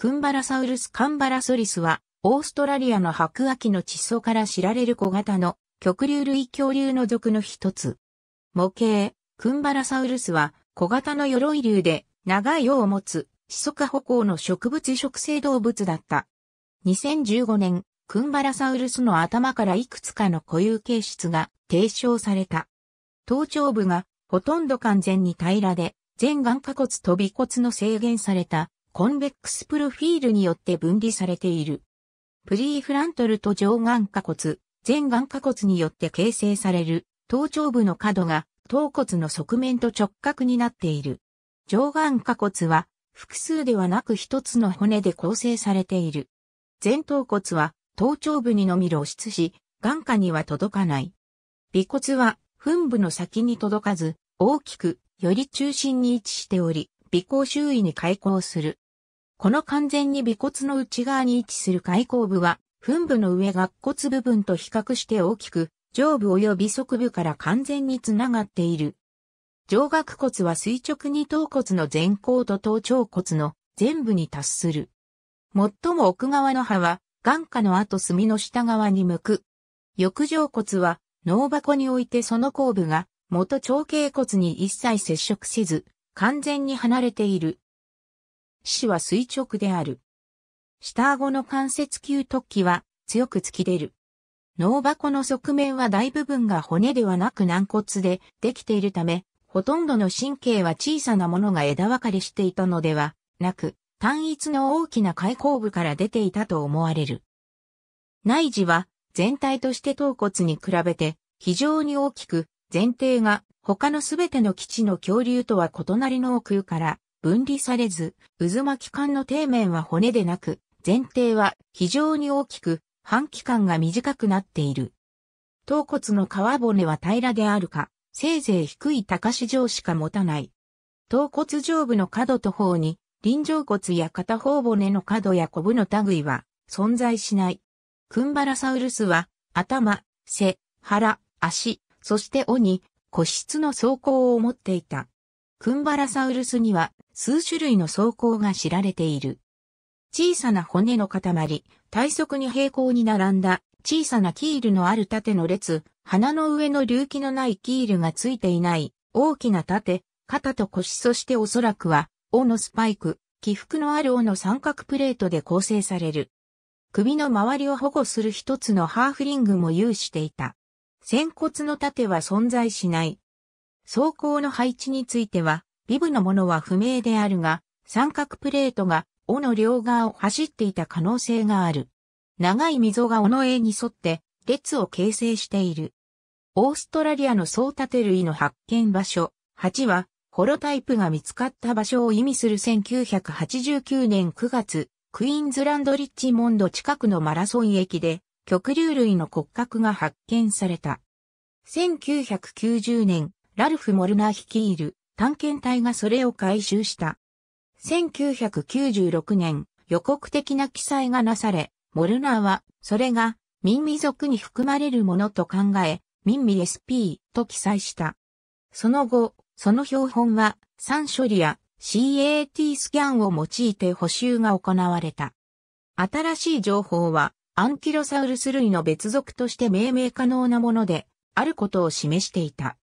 クンバラサウルス・カンバラソリスは、オーストラリアの白亜紀の地層から知られる小型の極流類恐竜の属の一つ。模型、クンバラサウルスは、小型の鎧竜で、長い尾を持つ、四足歩行の植物植生動物だった。2015年、クンバラサウルスの頭からいくつかの固有形質が提唱された。頭頂部がほとんど完全に平らで、全眼下骨と尾骨の制限されたコンベックスプロフィールによって分離されている。プリーフラントルと上眼下骨、前眼下骨によって形成される頭頂部の角が頭骨の側面と直角になっている。上眼下骨は複数ではなく一つの骨で構成されている。前頭骨は頭頂部にのみ露出し、眼下には届かない。尾骨は、噴部の先に届かず、大きく、より中心に位置しており、鼻孔周囲に開口する。この完全に尾骨の内側に位置する開口部は、墳部の上が骨部分と比較して大きく、上部及び側部から完全につながっている。上顎骨は垂直に頭骨の前後と頭頂骨の全部に達する。最も奥側の歯は、眼下の後隅の下側に向く。翼状骨は、脳箱においてその後部が、元長径骨に一切接触せず、完全に離れている。死は垂直である。下顎の関節球突起は強く突き出る。脳箱の側面は大部分が骨ではなく軟骨でできているため、ほとんどの神経は小さなものが枝分かれしていたのではなく、単一の大きな開口部から出ていたと思われる。内耳は全体として頭骨に比べて非常に大きく前提が他のすべての基地の恐竜とは異なり脳空から分離されず、渦巻き管の底面は骨でなく、前提は非常に大きく、半期間が短くなっている。頭骨の皮骨は平らであるか、せいぜい低い高市上しか持たない。頭骨上部の角と方に、臨場骨や片方骨の角やコブの類は存在しない。クンバラサウルスは頭、背、腹、足、そして尾に個室の装甲を持っていた。クンバラサウルスには数種類の装甲が知られている。小さな骨の塊、体側に平行に並んだ小さなキールのある盾の列、鼻の上の隆起のないキールがついていない大きな盾、肩と腰そしておそらくは、尾のスパイク、起伏のある尾の三角プレートで構成される。首の周りを保護する一つのハーフリングも有していた。仙骨の盾は存在しない。装甲の配置については、ビブのものは不明であるが、三角プレートが尾の両側を走っていた可能性がある。長い溝が尾の絵に沿って列を形成している。オーストラリアの総盾類の発見場所8は、ホロタイプが見つかった場所を意味する1989年9月、クイーンズランドリッチモンド近くのマラソン駅で、極竜類の骨格が発見された。1990年、ラルフ・モルナー率いる探検隊がそれを回収した。1996年、予告的な記載がなされ、モルナーは、それが、民味族に含まれるものと考え、民味 SP と記載した。その後、その標本は、酸処理や CAT スキャンを用いて補修が行われた。新しい情報は、アンキロサウルス類の別属として命名可能なもので、あることを示していた。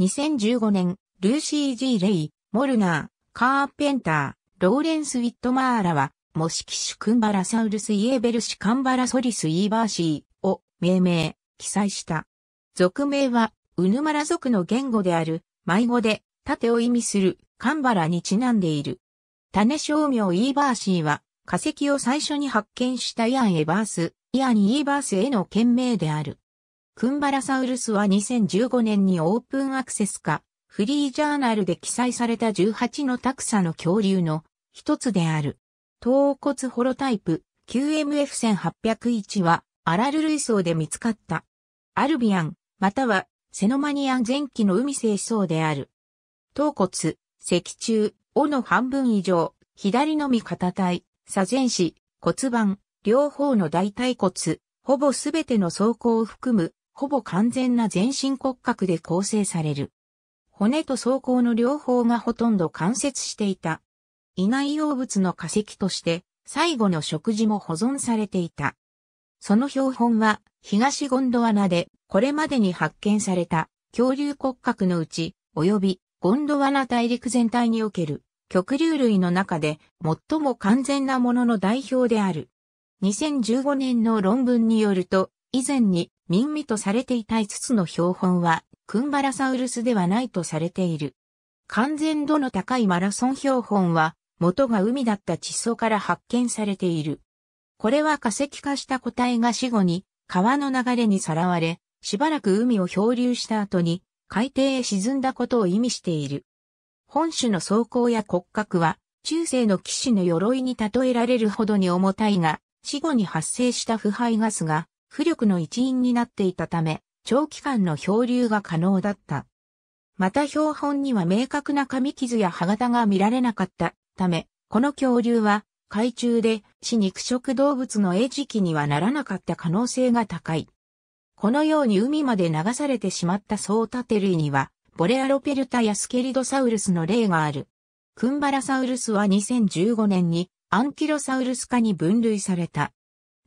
2015年、ルーシー・ジー・レイ、モルナー、カーペンター、ローレンス・ウィットマーラは、モシキシュ・クンバラサウルス・イエベルシ・カンバラソリス・イーバーシーを命名、記載した。俗名は、ウヌマラ族の言語である、迷語で、盾を意味する、カンバラにちなんでいる。種商名イーバーシーは、化石を最初に発見したイアン・エバース、イアン・イーバースへの件名である。クンバラサウルスは2015年にオープンアクセス化、フリージャーナルで記載された18のタクサの恐竜の一つである。頭骨ホロタイプ QMF1801 はアラル類層で見つかった。アルビアン、またはセノマニアン前期の海生層である。頭骨、脊柱、尾の半分以上、左のみ片体、左前肢、骨盤、両方の大腿骨、ほぼすべての走行を含む、ほぼ完全な全身骨格で構成される。骨と走行の両方がほとんど関節していた。胃内容物の化石として、最後の食事も保存されていた。その標本は、東ゴンドワナで、これまでに発見された恐竜骨格のうち、及びゴンドワナ大陸全体における極流類の中で最も完全なものの代表である。2015年の論文によると、以前に民味とされていた5つの標本は、クンバラサウルスではないとされている。完全度の高いマラソン標本は、元が海だった地層から発見されている。これは化石化した個体が死後に川の流れにさらわれ、しばらく海を漂流した後に海底へ沈んだことを意味している。本種の装甲や骨格は、中世の騎士の鎧に例えられるほどに重たいが、死後に発生した腐敗ガスが、浮力の一因になっていたため、長期間の漂流が可能だった。また標本には明確な紙傷や歯型が見られなかったため、この恐竜は海中で死肉食動物の餌食にはならなかった可能性が高い。このように海まで流されてしまった総立類には、ボレアロペルタやスケリドサウルスの例がある。クンバラサウルスは2015年にアンキロサウルス科に分類された。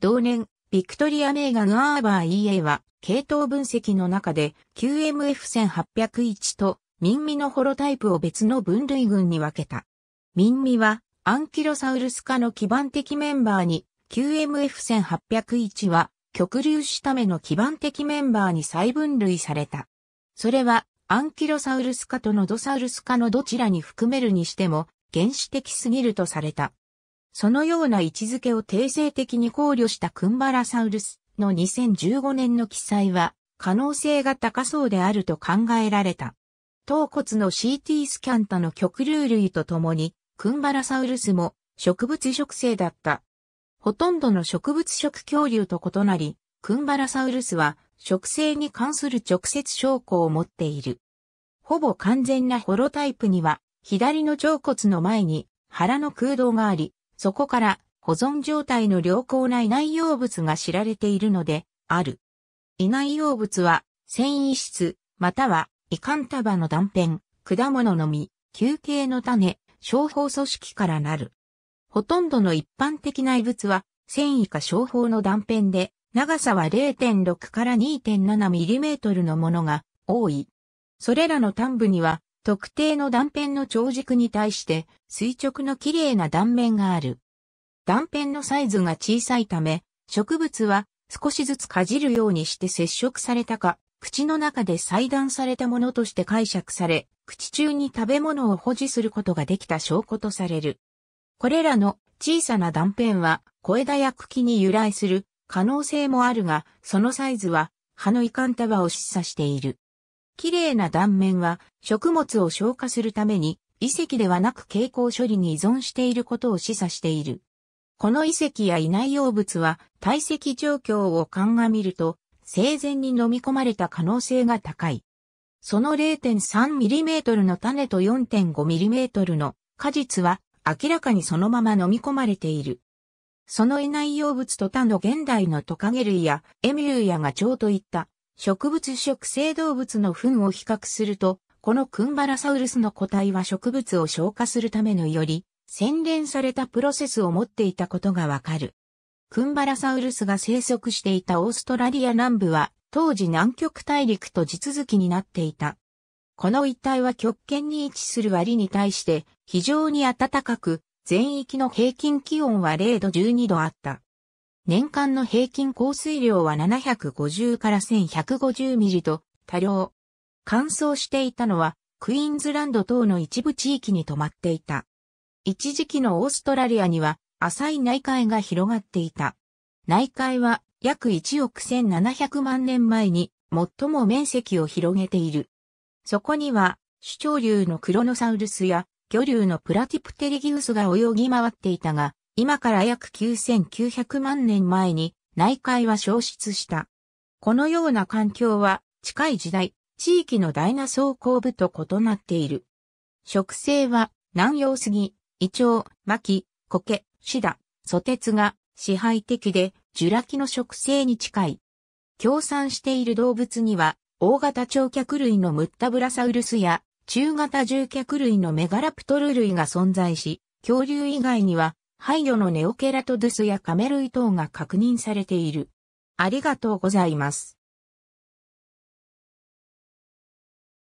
同年、ビクトリア・メーガン・アーバー EA は、系統分析の中で QMF1801 とミンミのホロタイプを別の分類群に分けた。ミンミはアンキロサウルス科の基盤的メンバーに QMF1801 は極粒子ための基盤的メンバーに再分類された。それはアンキロサウルス科とノドサウルス科のどちらに含めるにしても原始的すぎるとされた。そのような位置づけを定性的に考慮したクンバラサウルスの2015年の記載は可能性が高そうであると考えられた。頭骨の CT スキャンタの極流類とともにクンバラサウルスも植物食性だった。ほとんどの植物食恐竜と異なり、クンバラサウルスは植生に関する直接証拠を持っている。ほぼ完全なホロタイプには、左の腸骨の前に腹の空洞があり、そこから保存状態の良好な胃内容物が知られているので、ある。胃内容物は、繊維質、または、胃管束の断片、果物の実、休憩の種、消耗組織からなる。ほとんどの一般的な異物は、繊維か消耗の断片で、長さは0.6から2.7ミリメートルのものが多い。それらの端部には特定の断片の長軸に対して垂直の綺麗な断面がある。断片のサイズが小さいため、植物は少しずつかじるようにして接触されたか、口の中で裁断されたものとして解釈され、口中に食べ物を保持することができた証拠とされる。これらの小さな断片は小枝や茎に由来する可能性もあるが、そのサイズは葉の遺憾束を示唆している。綺麗な断面は食物を消化するために遺跡ではなく蛍光処理に依存していることを示唆している。この遺跡や胃内容物は体積状況を鑑みると生前に飲み込まれた可能性が高い。その 0.3mm の種と 4.5mm の果実は明らかにそのまま飲み込まれている。その胃内容物と他の現代のトカゲ類やエミューやガチョウといった植物食性動物の糞を比較すると、このクンバラサウルスの個体は植物を消化するためのより洗練されたプロセスを持っていたことがわかる。クンバラサウルスが生息していたオーストラリア南部は当時南極大陸と地続きになっていた。この一帯は極圏に位置する割に対して非常に暖かく全域の平均気温は0度12度あった。年間の平均降水量は750から1150ミリと多量。乾燥していたのはクイーンズランド等の一部地域に止まっていた。一時期のオーストラリアには浅い内海が広がっていた。内海は約1億1700万年前に最も面積を広げている。そこには主潮流のクロノサウルスや魚竜のプラティプテリギウスが泳ぎ回っていたが、今から約9900万年前に内海は消失した。このような環境は近い時代、地域のダイナソー後部と異なっている。植生は南洋杉、イチョウ、薪、苔、シダ、ソテツが支配的で、ジュラ紀の植生に近い。共産している動物には、大型長脚類のムッタブラサウルスや中型獣脚類のメガラプトル類が存在し、恐竜以外には、廃魚のネオケラトドゥスやカメ類等が確認されている。ありがとうございます。